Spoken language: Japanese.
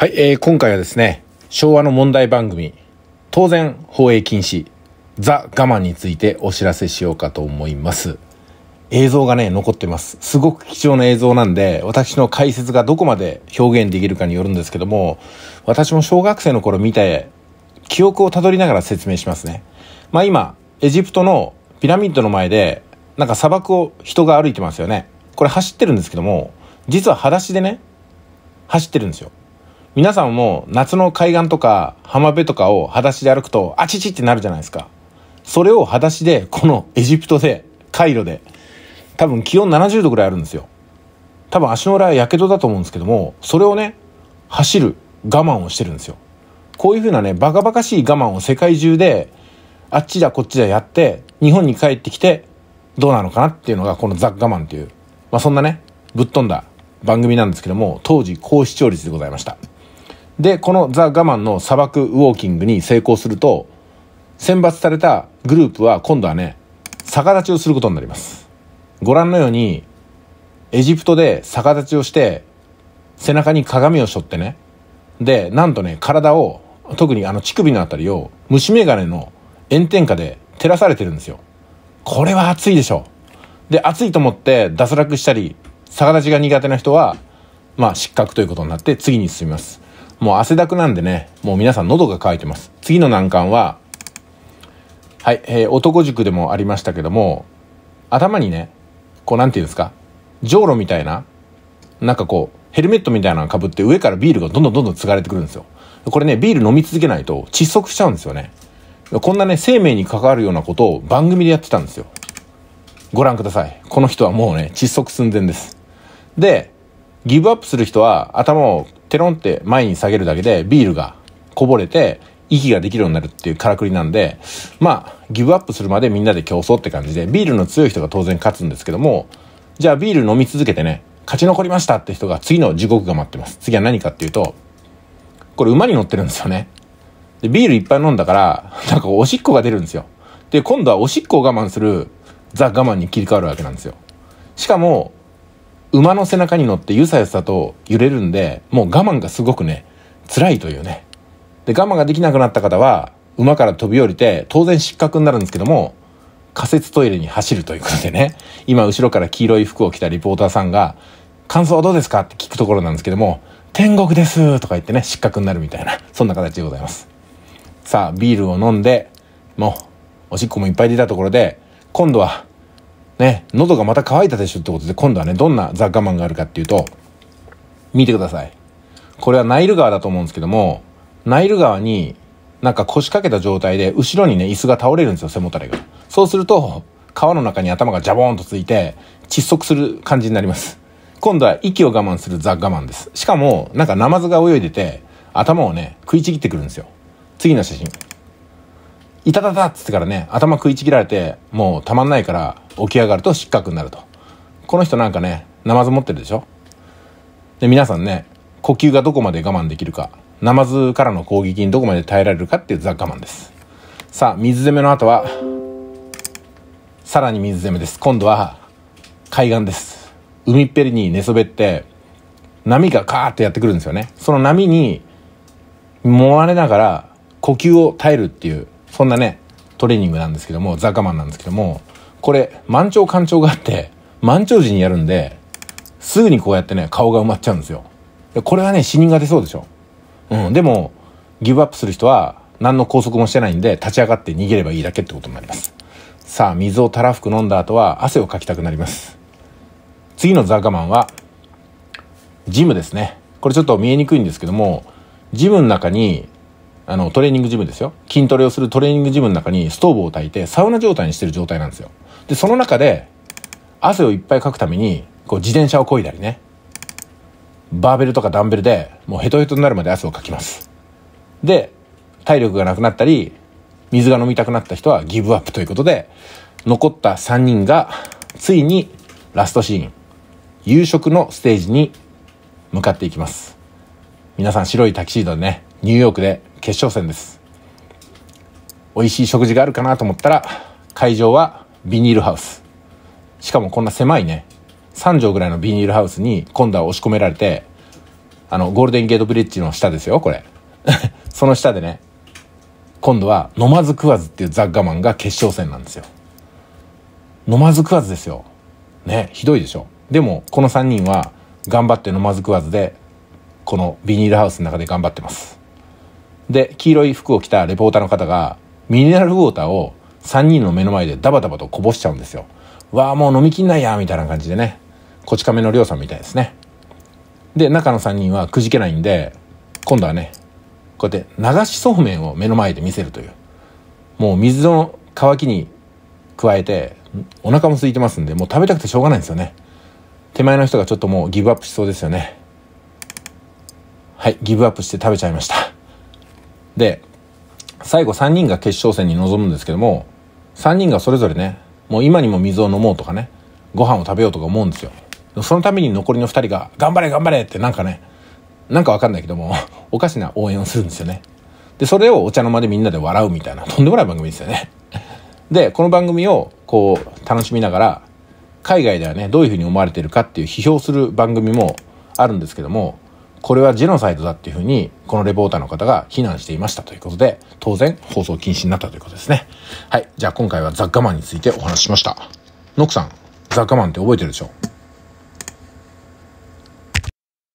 はい、えー、今回はですね、昭和の問題番組、当然放映禁止、ザ・我慢についてお知らせしようかと思います。映像がね、残ってます。すごく貴重な映像なんで、私の解説がどこまで表現できるかによるんですけども、私も小学生の頃見て、記憶をたどりながら説明しますね。まあ今、エジプトのピラミッドの前で、なんか砂漠を人が歩いてますよね。これ走ってるんですけども、実は裸足でね、走ってるんですよ。皆さんも夏の海岸とか浜辺とかを裸足で歩くとあちちってなるじゃないですか。それを裸足でこのエジプトで、カイロで、多分気温70度ぐらいあるんですよ。多分足の裏はやけどだと思うんですけども、それをね、走る我慢をしてるんですよ。こういうふうなね、バカバカしい我慢を世界中で、あっちだこっちだやって、日本に帰ってきて、どうなのかなっていうのがこのザ・我慢っていう、まあそんなね、ぶっ飛んだ番組なんですけども、当時高視聴率でございました。で、このザ・ガマンの砂漠ウォーキングに成功すると、選抜されたグループは今度はね、逆立ちをすることになります。ご覧のように、エジプトで逆立ちをして、背中に鏡を背負ってね、で、なんとね、体を、特にあの乳首のあたりを虫眼鏡の炎天下で照らされてるんですよ。これは暑いでしょ。で、暑いと思って脱落したり、逆立ちが苦手な人は、まあ失格ということになって次に進みます。もう汗だくなんでね、もう皆さん喉が渇いてます。次の難関は、はい、えー、男塾でもありましたけども、頭にね、こうなんていうんですか、じょうろみたいな、なんかこう、ヘルメットみたいなのかぶって上からビールがどんどんどんどん継がれてくるんですよ。これね、ビール飲み続けないと窒息しちゃうんですよね。こんなね、生命に関わるようなことを番組でやってたんですよ。ご覧ください。この人はもうね、窒息寸前です。で、ギブアップする人は頭をテロンって前に下げるだけでビールがこぼれて息ができるようになるっていうからくりなんで、まあ、ギブアップするまでみんなで競争って感じで、ビールの強い人が当然勝つんですけども、じゃあビール飲み続けてね、勝ち残りましたって人が次の地獄が待ってます。次は何かっていうと、これ馬に乗ってるんですよね。で、ビールいっぱい飲んだから、なんかおしっこが出るんですよ。で、今度はおしっこを我慢するザ・我慢に切り替わるわけなんですよ。しかも、馬の背中に乗ってゆさゆさと揺れるんで、もう我慢がすごくね、辛いというね。で、我慢ができなくなった方は、馬から飛び降りて、当然失格になるんですけども、仮設トイレに走るということでね、今後ろから黄色い服を着たリポーターさんが、感想はどうですかって聞くところなんですけども、天国ですとか言ってね、失格になるみたいな、そんな形でございます。さあ、ビールを飲んで、もう、おしっこもいっぱい出たところで、今度は、ね、喉がまた乾いたでしょってことで、今度はね、どんなザ・我慢があるかっていうと、見てください。これはナイル川だと思うんですけども、ナイル川になんか腰掛けた状態で、後ろにね、椅子が倒れるんですよ、背もたれが。そうすると、川の中に頭がジャボーンとついて、窒息する感じになります。今度は息を我慢するザ・我慢です。しかも、なんかナマズが泳いでて、頭をね、食いちぎってくるんですよ。次の写真。いたたたっつってからね、頭食いちぎられて、もうたまんないから起き上がると失格になると。この人なんかね、ナマズ持ってるでしょで、皆さんね、呼吸がどこまで我慢できるか、ナマズからの攻撃にどこまで耐えられるかっていうザ・我慢です。さあ、水攻めの後は、さらに水攻めです。今度は、海岸です。海っぺりに寝そべって、波がカーってやってくるんですよね。その波に、もまれながら、呼吸を耐えるっていう、そんなね、トレーニングなんですけども、ザカマンなんですけども、これ、満潮干潮があって、満潮時にやるんで、すぐにこうやってね、顔が埋まっちゃうんですよ。これはね、死人が出そうでしょ。うん、でも、ギブアップする人は、何の拘束もしてないんで、立ち上がって逃げればいいだけってことになります。さあ、水をたらふく飲んだ後は、汗をかきたくなります。次のザガマンは、ジムですね。これちょっと見えにくいんですけども、ジムの中にあの、トレーニングジムですよ。筋トレをするトレーニングジムの中にストーブを焚いて、サウナ状態にしてる状態なんですよ。で、その中で、汗をいっぱいかくために、こう、自転車をこいだりね。バーベルとかダンベルで、もうヘトヘトになるまで汗をかきます。で、体力がなくなったり、水が飲みたくなった人はギブアップということで、残った3人が、ついにラストシーン、夕食のステージに向かっていきます。皆さん白いタキシードでね、ニューヨークで決勝戦です美味しい食事があるかなと思ったら会場はビニールハウスしかもこんな狭いね3畳ぐらいのビニールハウスに今度は押し込められてあのゴールデンゲートブリッジの下ですよこれ その下でね今度は飲まず食わずっていうザ・ガマンが決勝戦なんですよ飲まず食わずですよねひどいでしょでもこの3人は頑張って飲まず食わずでこのビニールハウスの中で頑張ってますで、黄色い服を着たレポーターの方が、ミネラルウォーターを3人の目の前でダバダバとこぼしちゃうんですよ。わあ、もう飲みきんないや、みたいな感じでね。こち亀のりょうさんみたいですね。で、中の3人はくじけないんで、今度はね、こうやって流しそうめんを目の前で見せるという。もう水の乾きに加えて、お腹も空いてますんで、もう食べたくてしょうがないんですよね。手前の人がちょっともうギブアップしそうですよね。はい、ギブアップして食べちゃいました。で、最後3人が決勝戦に臨むんですけども、3人がそれぞれね、もう今にも水を飲もうとかね、ご飯を食べようとか思うんですよ。そのために残りの2人が、頑張れ頑張れってなんかね、なんかわかんないけども、おかしな応援をするんですよね。で、それをお茶の間でみんなで笑うみたいな、とんでもない番組ですよね。で、この番組をこう、楽しみながら、海外ではね、どういうふうに思われてるかっていう批評する番組もあるんですけども、これはジェノサイドだっていうふうに、このレポーターの方が非難していましたということで、当然放送禁止になったということですね。はい。じゃあ今回はザッカマンについてお話ししました。ノックさん、ザッカマンって覚えてるでしょ